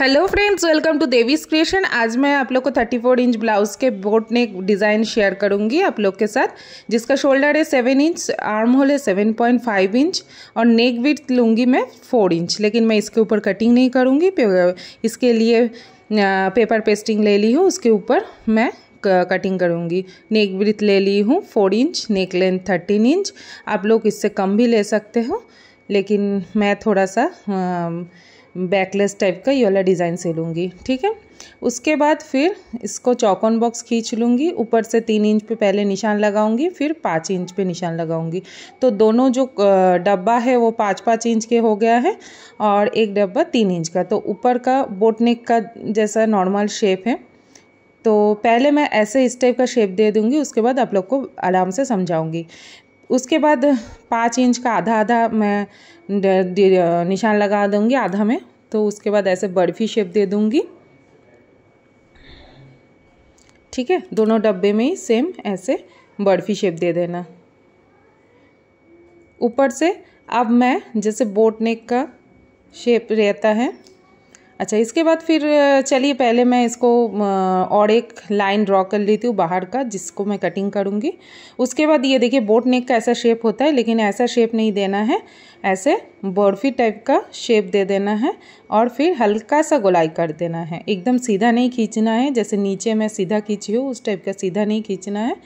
hello friends welcome to Devi's creation आज मैं आप लोग को 34 इंच ब्लाउज के बोट नेक डिज़ाइन शेयर करूंगी आप लोग के साथ जिसका शोल्डर है 7 इंच आर्म होल है 7.5 इंच और नेक विथ लूँगी मैं 4 इंच लेकिन मैं इसके ऊपर कटिंग नहीं करूँगी इसके लिए पेपर पेस्टिंग ले ली हूँ उसके ऊपर मैं कटिंग करूँगी नेक ब्रिथ ले ली हूँ four inch neck length thirteen inch आप लोग इससे कम भी ले सकते हो लेकिन मैं थोड़ा सा आ, बैकलेस टाइप का ये वाला डिज़ाइन से लूँगी ठीक है उसके बाद फिर इसको चौकोन बॉक्स खींच लूँगी ऊपर से तीन इंच पे पहले निशान लगाऊंगी फिर पाँच इंच पे निशान लगाऊंगी तो दोनों जो डब्बा है वो पाँच पाँच इंच के हो गया है और एक डब्बा तीन इंच का तो ऊपर का बोटनेक का जैसा नॉर्मल शेप है तो पहले मैं ऐसे इस टाइप का शेप दे दूँगी उसके बाद आप लोग को आराम से समझाऊँगी उसके बाद पाँच इंच का आधा आधा मैं निशान लगा दूँगी आधा में तो उसके बाद ऐसे बर्फी शेप दे दूंगी ठीक है दोनों डब्बे में ही सेम ऐसे बर्फी शेप दे देना ऊपर से अब मैं जैसे बोट नेक का शेप रहता है अच्छा इसके बाद फिर चलिए पहले मैं इसको और एक लाइन ड्रॉ कर लेती हूँ बाहर का जिसको मैं कटिंग करूँगी उसके बाद ये देखिए बोट नेक का ऐसा शेप होता है लेकिन ऐसा शेप नहीं देना है ऐसे बर्फी टाइप का शेप दे देना है और फिर हल्का सा गोलाई कर देना है एकदम सीधा नहीं खींचना है जैसे नीचे मैं सीधा खींची हूँ उस टाइप का सीधा नहीं खींचना है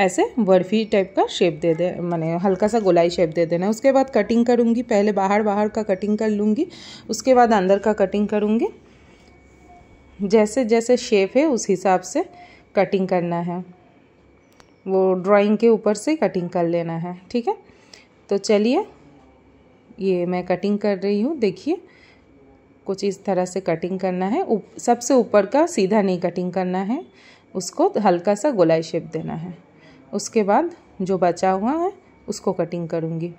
ऐसे बर्फी टाइप का शेप दे दे मैंने हल्का सा गोलाई शेप दे देना है उसके बाद कटिंग करूँगी पहले बाहर बाहर का कटिंग कर लूँगी उसके बाद अंदर का कटिंग करूँगी जैसे जैसे शेप है उस हिसाब से कटिंग करना है वो ड्राइंग के ऊपर से कटिंग कर लेना है ठीक है तो चलिए ये मैं कटिंग कर रही हूँ देखिए कुछ इस तरह से कटिंग करना है उप, सबसे ऊपर का सीधा नहीं कटिंग करना है उसको हल्का सा गोलाई शेप देना है उसके बाद जो बचा हुआ है उसको कटिंग करूँगी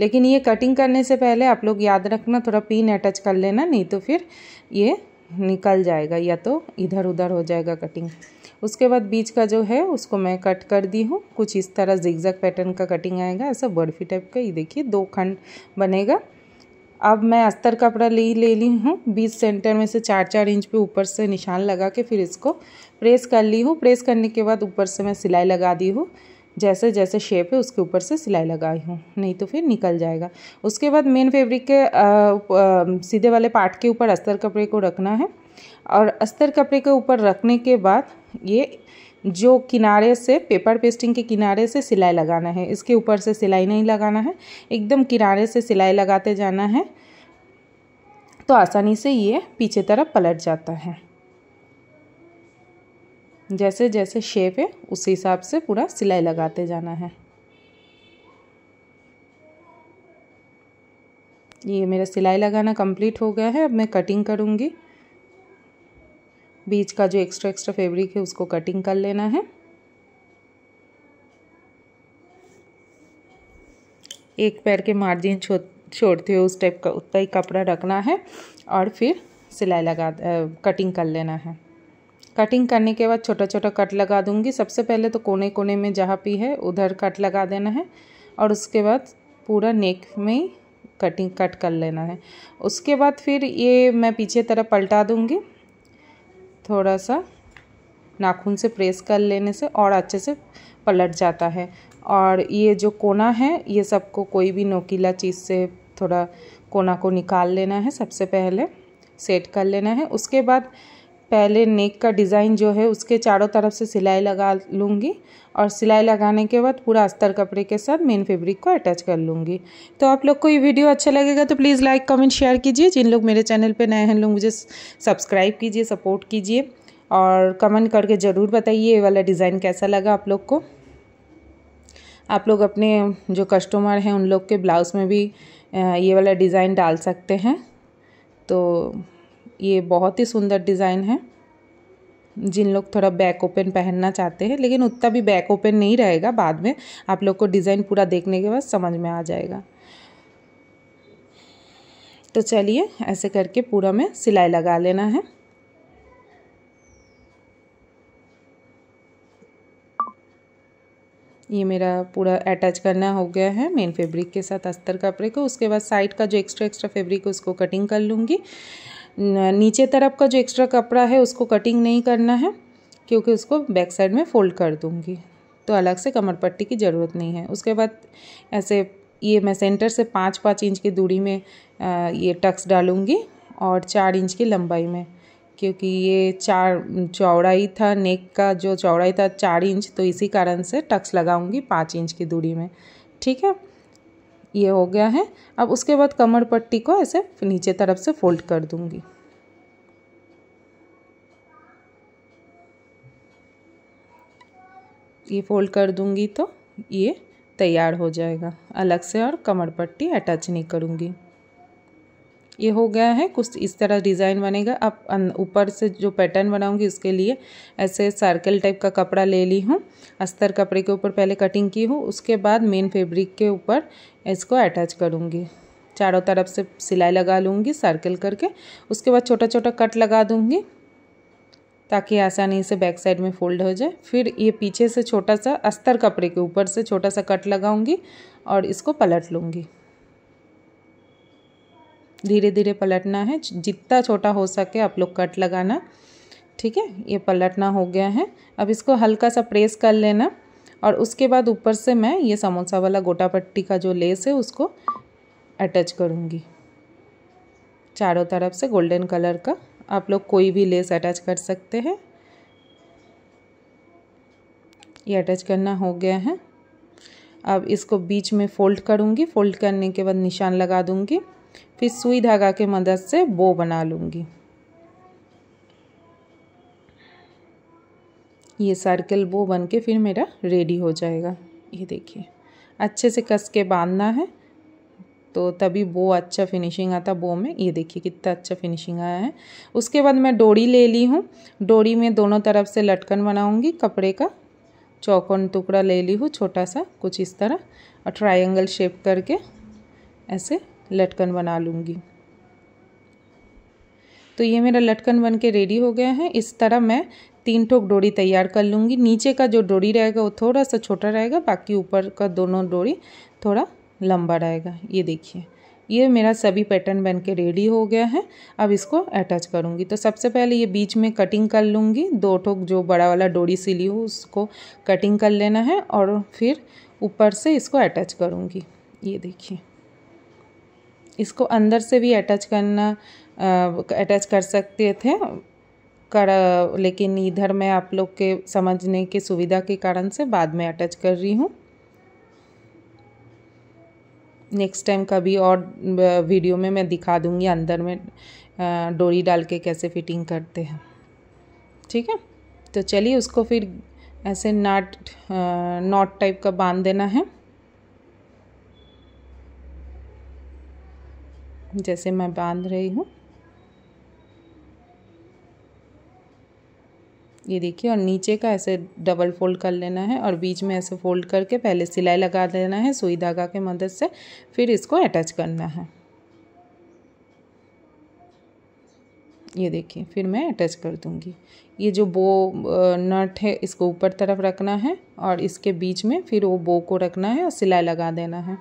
लेकिन ये कटिंग करने से पहले आप लोग याद रखना थोड़ा पिन अटैच कर लेना नहीं तो फिर ये निकल जाएगा या तो इधर उधर हो जाएगा कटिंग उसके बाद बीच का जो है उसको मैं कट कर दी हूँ कुछ इस तरह जिगजैग पैटर्न का कटिंग आएगा ऐसा बर्फी टाइप का ये देखिए दो खंड बनेगा अब मैं अस्तर कपड़ा ले ले ली हूँ बीच सेंटर में से चार चार इंच पे ऊपर से निशान लगा के फिर इसको प्रेस कर ली हूँ प्रेस करने के बाद ऊपर से मैं सिलाई लगा दी हूँ जैसे जैसे शेप है उसके ऊपर से सिलाई लगाई हूँ नहीं तो फिर निकल जाएगा उसके बाद मेन फैब्रिक के सीधे वाले पार्ट के ऊपर अस्तर कपड़े को रखना है और अस्तर कपड़े के ऊपर रखने के बाद ये जो किनारे से पेपर पेस्टिंग के किनारे से सिलाई लगाना है इसके ऊपर से सिलाई नहीं लगाना है एकदम किनारे से सिलाई लगाते जाना है तो आसानी से ये पीछे तरफ पलट जाता है जैसे जैसे शेप है उस हिसाब से पूरा सिलाई लगाते जाना है ये मेरा सिलाई लगाना कंप्लीट हो गया है अब मैं कटिंग करूँगी बीच का जो एक्स्ट्रा एक्स्ट्रा फैब्रिक है उसको कटिंग कर लेना है एक पैर के मार्जिन छोड़ते हुए उस टाइप का उतना ही कपड़ा रखना है और फिर सिलाई लगा कटिंग कर लेना है कटिंग करने के बाद छोटा छोटा कट लगा दूंगी सबसे पहले तो कोने कोने में जहाँ भी है उधर कट लगा देना है और उसके बाद पूरा नेक में कटिंग कट कर लेना है उसके बाद फिर ये मैं पीछे तरफ पलटा दूँगी थोड़ा सा नाखून से प्रेस कर लेने से और अच्छे से पलट जाता है और ये जो कोना है ये सबको कोई भी नोकीला चीज़ से थोड़ा कोना को निकाल लेना है सबसे पहले सेट कर लेना है उसके बाद पहले नेक का डिज़ाइन जो है उसके चारों तरफ से सिलाई लगा लूँगी और सिलाई लगाने के बाद पूरा अस्तर कपड़े के साथ मेन फैब्रिक को अटैच कर लूँगी तो आप लोग को ये वीडियो अच्छा लगेगा तो प्लीज़ लाइक कमेंट शेयर कीजिए जिन लोग मेरे चैनल पे नए हैं लोग मुझे सब्सक्राइब कीजिए सपोर्ट कीजिए और कमेंट करके ज़रूर बताइए ये वाला डिज़ाइन कैसा लगा आप लोग को आप लोग अपने जो कस्टमर हैं उन लोग के ब्लाउज़ में भी ये वाला डिज़ाइन डाल सकते हैं तो ये बहुत ही सुंदर डिज़ाइन है जिन लोग थोड़ा बैक ओपन पहनना चाहते हैं लेकिन उतना भी बैक ओपन नहीं रहेगा बाद में आप लोग को डिज़ाइन पूरा देखने के बाद समझ में आ जाएगा तो चलिए ऐसे करके पूरा में सिलाई लगा लेना है ये मेरा पूरा अटैच करना हो गया है मेन फैब्रिक के साथ अस्तर कपड़े को उसके बाद साइड का जो एक्स्ट्रा एक्स्ट्रा फैब्रिक है उसको कटिंग कर लूँगी नीचे तरफ का जो एक्स्ट्रा कपड़ा है उसको कटिंग नहीं करना है क्योंकि उसको बैक साइड में फ़ोल्ड कर दूँगी तो अलग से कमर पट्टी की ज़रूरत नहीं है उसके बाद ऐसे ये मैं सेंटर से पाँच पाँच इंच की दूरी में ये टक्स डालूँगी और चार इंच की लंबाई में क्योंकि ये चार चौड़ाई था नेक का जो चौड़ाई था चार इंच तो इसी कारण से टक्स लगाऊंगी पाँच इंच की दूरी में ठीक है ये हो गया है अब उसके बाद कमर पट्टी को ऐसे नीचे तरफ से फोल्ड कर दूंगी ये फोल्ड कर दूंगी तो ये तैयार हो जाएगा अलग से और कमर पट्टी अटैच नहीं करूँगी ये हो गया है कुछ इस तरह डिज़ाइन बनेगा अब ऊपर से जो पैटर्न बनाऊंगी उसके लिए ऐसे सर्कल टाइप का कपड़ा ले ली हूँ अस्तर कपड़े के ऊपर पहले कटिंग की हूँ उसके बाद मेन फैब्रिक के ऊपर इसको अटैच करूँगी चारों तरफ से सिलाई लगा लूँगी सर्कल करके उसके बाद छोटा छोटा कट लगा दूँगी ताकि आसानी से बैक साइड में फोल्ड हो जाए फिर ये पीछे से छोटा सा अस्तर कपड़े के ऊपर से छोटा सा कट लगाऊंगी और इसको पलट लूँगी धीरे धीरे पलटना है जितना छोटा हो सके आप लोग कट लगाना ठीक है ये पलटना हो गया है अब इसको हल्का सा प्रेस कर लेना और उसके बाद ऊपर से मैं ये समोसा वाला गोटा पट्टी का जो लेस है उसको अटैच करूँगी चारों तरफ से गोल्डन कलर का आप लोग कोई भी लेस अटैच कर सकते हैं ये अटैच करना हो गया है अब इसको बीच में फ़ोल्ड करूँगी फ़ोल्ड करने के बाद निशान लगा दूँगी फिर सुई धागा के मदद से बो बना लूँगी ये सर्कल बो बन के फिर मेरा रेडी हो जाएगा ये देखिए अच्छे से कस के बांधना है तो तभी बो अच्छा फिनिशिंग आता बो में ये देखिए कितना अच्छा फिनिशिंग आया है उसके बाद मैं डोरी ले ली हूँ डोरी में दोनों तरफ से लटकन बनाऊँगी कपड़े का चौकोन टुकड़ा ले ली हूँ छोटा सा कुछ इस तरह और ट्रायंगल शेप करके ऐसे लटकन बना लूँगी तो ये मेरा लटकन बन के रेडी हो गया है इस तरह मैं तीन ठोक डोरी तैयार कर लूँगी नीचे का जो डोरी रहेगा वो थोड़ा सा छोटा रहेगा बाकी ऊपर का दोनों डोरी थोड़ा लंबा रहेगा ये देखिए ये मेरा सभी पैटर्न बन के रेडी हो गया है अब इसको अटैच करूँगी तो सबसे पहले ये बीच में कटिंग कर लूँगी दो ठोक जो बड़ा वाला डोरी सिली हो उसको कटिंग कर लेना है और फिर ऊपर से इसको अटैच करूँगी ये देखिए इसको अंदर से भी अटैच करना अटैच कर सकते थे कर लेकिन इधर मैं आप लोग के समझने की सुविधा के कारण से बाद में अटैच कर रही हूँ नेक्स्ट टाइम कभी और वीडियो में मैं दिखा दूँगी अंदर में डोरी डाल के कैसे फिटिंग करते हैं ठीक है तो चलिए उसको फिर ऐसे नाट नॉट टाइप का बांध देना है जैसे मैं बांध रही हूँ ये देखिए और नीचे का ऐसे डबल फोल्ड कर लेना है और बीच में ऐसे फोल्ड करके पहले सिलाई लगा देना है सुई धागा के मदद से फिर इसको अटैच करना है ये देखिए फिर मैं अटैच कर दूंगी ये जो बो नट है इसको ऊपर तरफ रखना है और इसके बीच में फिर वो बो को रखना है और सिलाई लगा देना है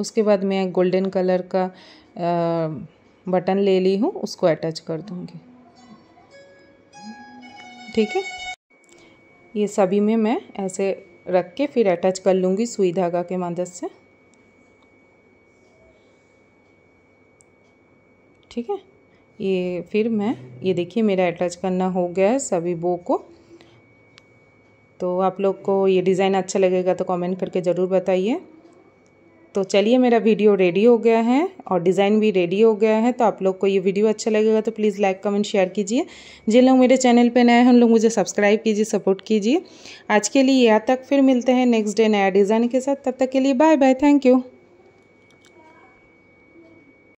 उसके बाद मैं गोल्डन कलर का बटन ले ली हूँ उसको अटैच कर दूँगी ठीक है ये सभी में मैं ऐसे रख के फिर अटैच कर लूँगी सुई धागा के मदद से ठीक है ये फिर मैं ये देखिए मेरा अटैच करना हो गया है सभी बो को तो आप लोग को ये डिज़ाइन अच्छा लगेगा तो कमेंट करके ज़रूर बताइए तो चलिए मेरा वीडियो रेडी हो गया है और डिज़ाइन भी रेडी हो गया है तो आप लोग को ये वीडियो अच्छा लगेगा तो प्लीज़ लाइक कमेंट शेयर कीजिए जिन लोग मेरे चैनल पे नए हैं उन लोग मुझे सब्सक्राइब कीजिए सपोर्ट कीजिए आज के लिए यहाँ तक फिर मिलते हैं नेक्स्ट डे नया डिज़ाइन के साथ तब तक के लिए बाय बाय थैंक यू